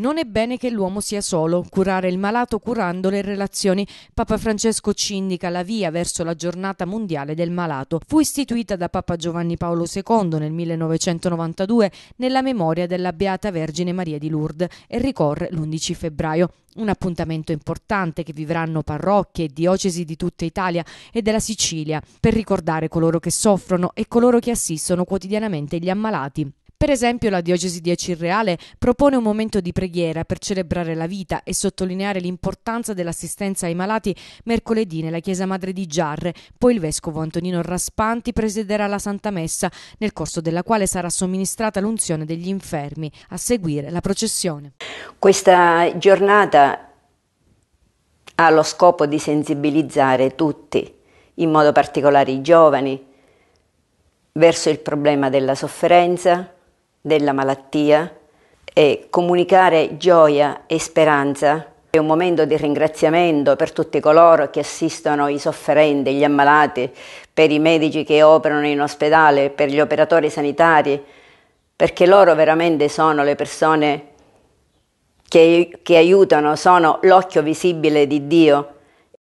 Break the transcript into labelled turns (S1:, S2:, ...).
S1: Non è bene che l'uomo sia solo, curare il malato curando le relazioni. Papa Francesco ci indica la via verso la giornata mondiale del malato. Fu istituita da Papa Giovanni Paolo II nel 1992 nella memoria della Beata Vergine Maria di Lourdes e ricorre l'11 febbraio. Un appuntamento importante che vivranno parrocchie e diocesi di tutta Italia e della Sicilia per ricordare coloro che soffrono e coloro che assistono quotidianamente gli ammalati per esempio la diocesi di Acirreale propone un momento di preghiera per celebrare la vita e sottolineare l'importanza dell'assistenza ai malati mercoledì nella chiesa madre di Giarre, poi il vescovo Antonino Raspanti presiderà la Santa Messa, nel corso della quale sarà somministrata l'unzione degli infermi, a seguire la processione.
S2: Questa giornata ha lo scopo di sensibilizzare tutti, in modo particolare i giovani, verso il problema della sofferenza, della malattia e comunicare gioia e speranza. È un momento di ringraziamento per tutti coloro che assistono i sofferenti, gli ammalati, per i medici che operano in ospedale, per gli operatori sanitari, perché loro veramente sono le persone che, che aiutano, sono l'occhio visibile di Dio